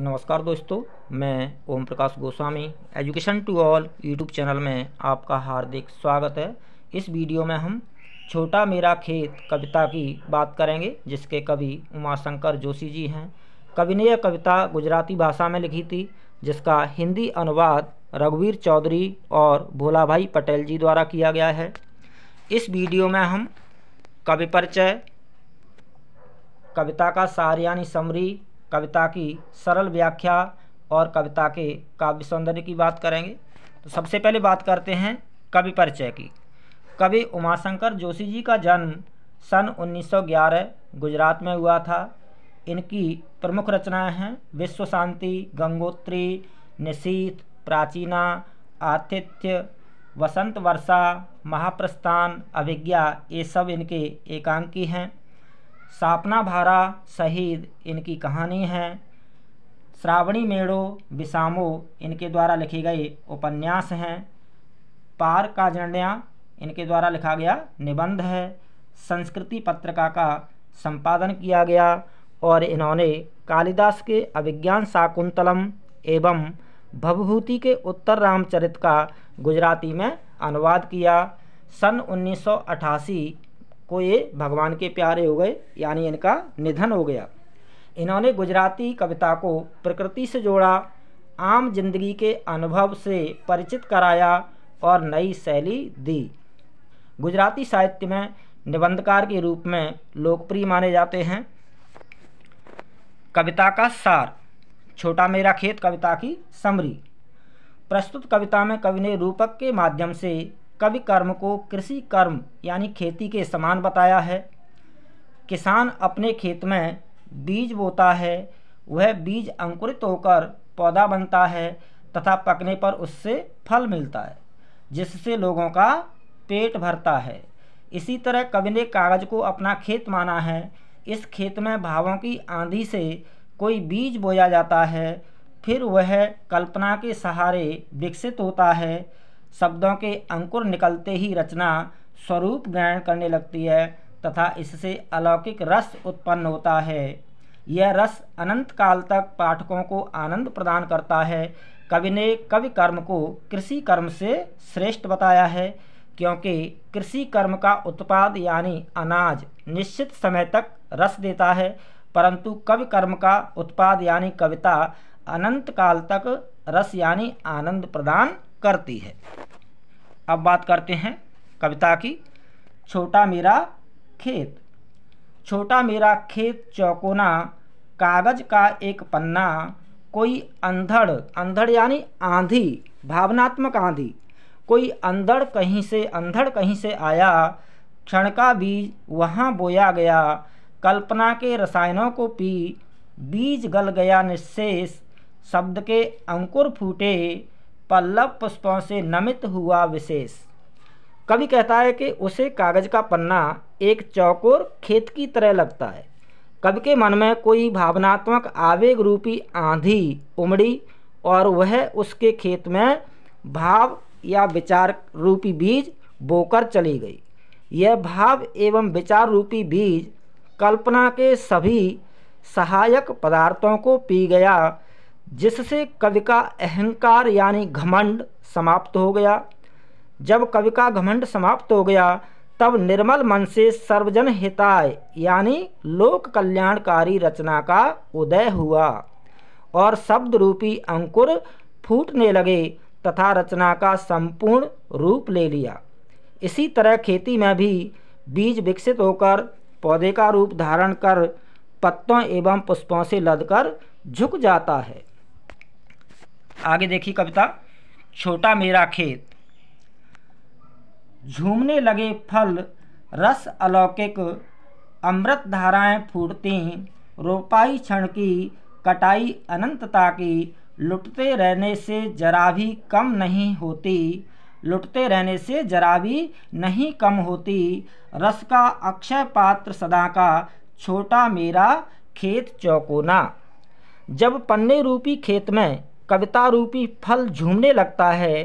नमस्कार दोस्तों मैं Om Prakash Goswami education to all YouTube channel में आपका हार्दिक स्वागत है इस वीडियो में हम छोटा मेरा खेत कविता की बात करेंगे जिसके कवि उमाशंकर जोशी जी हैं कवि ने यह कविता गुजराती भाषा में लिखी थी जिसका हिंदी अनुवाद रघुवीर चौधरी और भोला भाई पटेल जी द्वारा किया गया है इस वीडियो में हम कवि परिचय कविता का सार यानी समरी कविता की सरल व्याख्या और कविता के काव्य सौंदर्य की बात करेंगे तो सबसे पहले बात करते हैं कवि परिचय की कवि उमाशंकर जोशी जी का जन्म सन 1911 गुजरात में हुआ था इनकी प्रमुख रचनाएं हैं विश्व शांति गंगोत्री निशीत प्राचीना आतिथ्य वसंत वर्षा महाप्रस्थान अभिज्ञा ये सब इनके एकांकी हैं सापना भारा शहीद इनकी कहानी है श्रावणी मेड़ो विसामो इनके द्वारा लिखे गए उपन्यास हैं पार का जंडिया इनके द्वारा लिखा गया निबंध है संस्कृति पत्रिका का संपादन किया गया और इन्होंने कालिदास के अभिज्ञान शाकुंतलम एवं भवभूति के उत्तर रामचरित का गुजराती में अनुवाद किया सन 1988 को ये भगवान के प्यारे हो गए यानी इनका निधन हो गया इन्होंने गुजराती कविता को प्रकृति से जोड़ा आम जिंदगी के अनुभव से परिचित कराया और नई शैली दी गुजराती साहित्य में निबंधकार के रूप में लोकप्रिय माने जाते हैं कविता का सार छोटा मेरा खेत कविता की समरी प्रस्तुत कविता में कवि ने रूपक के माध्यम से कवि कर्म को कृषि कर्म यानी खेती के समान बताया है किसान अपने खेत में बीज बोता है वह बीज अंकुरित होकर पौधा बनता है तथा पकने पर उससे फल मिलता है जिससे लोगों का पेट भरता है इसी तरह कवि ने कागज़ को अपना खेत माना है इस खेत में भावों की आंधी से कोई बीज बोया जाता है फिर वह कल्पना के सहारे विकसित होता है शब्दों के अंकुर निकलते ही रचना स्वरूप ग्रहण करने लगती है तथा इससे अलौकिक रस उत्पन्न होता है यह रस अनंत काल तक पाठकों को आनंद प्रदान करता है कवि ने कवि कर्म को कृषि कर्म से श्रेष्ठ बताया है क्योंकि कृषि कर्म का उत्पाद यानी अनाज निश्चित समय तक रस देता है परंतु कवि कर्म का उत्पाद यानी कविता अनंत काल तक रस यानी आनंद प्रदान करती है अब बात करते हैं कविता की छोटा मेरा खेत छोटा मेरा खेत चौकोना कागज का एक पन्ना कोई अंधड़ अंधड़ यानी आंधी भावनात्मक आंधी कोई अंधड़ कहीं से अंधड़ कहीं से आया क्षण का बीज वहाँ बोया गया कल्पना के रसायनों को पी बीज गल गया निशेष शब्द के अंकुर फूटे पल्लव पुष्पों से नमित हुआ विशेष कवि कहता है कि उसे कागज़ का पन्ना एक चौकोर खेत की तरह लगता है कवि के मन में कोई भावनात्मक आवेग रूपी आंधी उमड़ी और वह उसके खेत में भाव या विचार रूपी बीज बोकर चली गई यह भाव एवं विचार रूपी बीज कल्पना के सभी सहायक पदार्थों को पी गया जिससे कवि का अहंकार यानी घमंड समाप्त हो गया जब कवि का घमंड समाप्त हो गया तब निर्मल मन से सर्वजन हिताय यानी लोक कल्याणकारी रचना का उदय हुआ और शब्द रूपी अंकुर फूटने लगे तथा रचना का संपूर्ण रूप ले लिया इसी तरह खेती में भी बीज विकसित होकर पौधे का रूप धारण कर पत्तों एवं पुष्पों से लदकर झुक जाता है आगे देखिए कविता छोटा मेरा खेत झूमने लगे फल रस अलौकिक अमृत धाराएं फूटती रोपाई क्षण की कटाई अनंतता की लुटते रहने से जरा भी कम नहीं होती लुटते रहने से जरा भी नहीं कम होती रस का अक्षय पात्र सदा का छोटा मेरा खेत चौकोना जब पन्ने रूपी खेत में कविता रूपी फल झूमने लगता है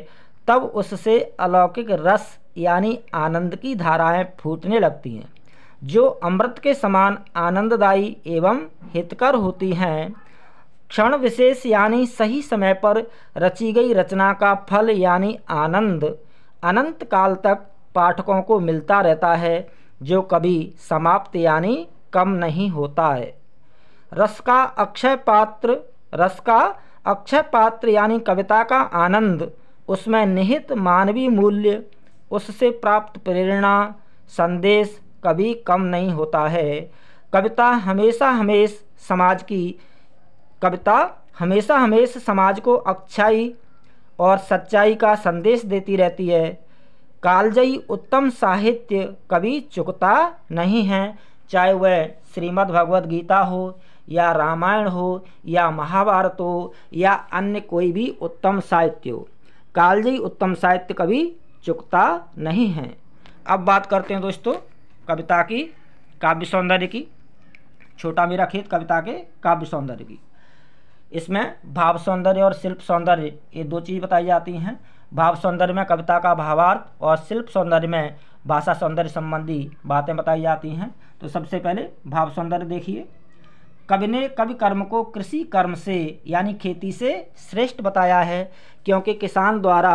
तब उससे अलौकिक रस यानी आनंद की धाराएं फूटने लगती हैं जो अमृत के समान आनंददायी एवं हितकर होती हैं क्षण विशेष यानी सही समय पर रची गई रचना का फल यानी आनंद अनंत काल तक पाठकों को मिलता रहता है जो कभी समाप्त यानी कम नहीं होता है रस का अक्षय पात्र रस का अक्षय पात्र यानी कविता का आनंद उसमें निहित मानवीय मूल्य उससे प्राप्त प्रेरणा संदेश कभी कम नहीं होता है कविता हमेशा हमेश समाज की कविता हमेशा हमेश समाज को अच्छाई और सच्चाई का संदेश देती रहती है कालजयी उत्तम साहित्य कभी चुकता नहीं है चाहे वह श्रीमद् भगवद गीता हो या रामायण हो या महाभारत हो या अन्य कोई भी उत्तम साहित्य हो कालजी उत्तम साहित्य कभी चुकता नहीं है अब बात करते हैं दोस्तों कविता की काव्य सौंदर्य की छोटा मेरा खेत कविता के काव्य सौंदर्य की इसमें भाव सौंदर्य और शिल्प सौंदर्य ये दो चीज़ बताई जाती हैं भाव सौंदर्य में कविता का भावार्थ और शिल्प सौंदर्य में भाषा सौंदर्य संबंधी बातें बताई जाती हैं तो सबसे पहले भाव सौंदर्य देखिए कवि ने कवि कर्म को कृषि कर्म से यानी खेती से श्रेष्ठ बताया है क्योंकि किसान द्वारा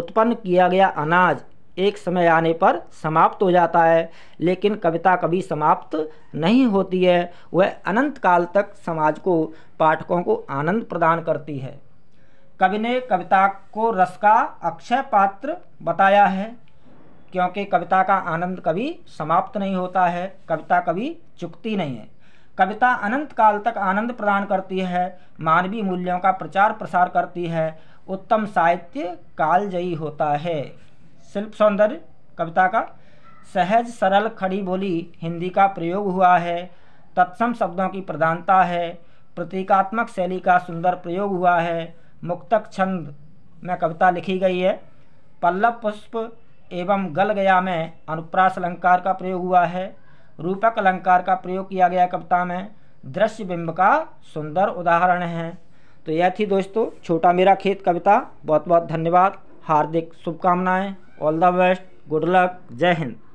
उत्पन्न किया गया अनाज एक समय आने पर समाप्त हो जाता है लेकिन कविता कभी समाप्त नहीं होती है वह अनंत काल तक समाज को पाठकों को आनंद प्रदान करती है कवि ने कविता को रस का अक्षय पात्र बताया है क्योंकि कविता का आनंद कभी समाप्त नहीं होता है कविता कभी चुकती नहीं है कविता अनंत काल तक आनंद प्रदान करती है मानवीय मूल्यों का प्रचार प्रसार करती है उत्तम साहित्य कालजयी होता है शिल्प सौंदर्य कविता का सहज सरल खड़ी बोली हिंदी का प्रयोग हुआ है तत्सम शब्दों की प्रधानता है प्रतीकात्मक शैली का सुंदर प्रयोग हुआ है मुक्तक छंद में कविता लिखी गई है पल्लव पुष्प एवं गल गया में अनुप्रास अलंकार का प्रयोग हुआ है रूपक अलंकार का प्रयोग किया गया कविता में दृश्य बिंब का सुंदर उदाहरण है तो यह थी दोस्तों छोटा मेरा खेत कविता बहुत बहुत धन्यवाद हार्दिक शुभकामनाएं all the best good luck जय हिंद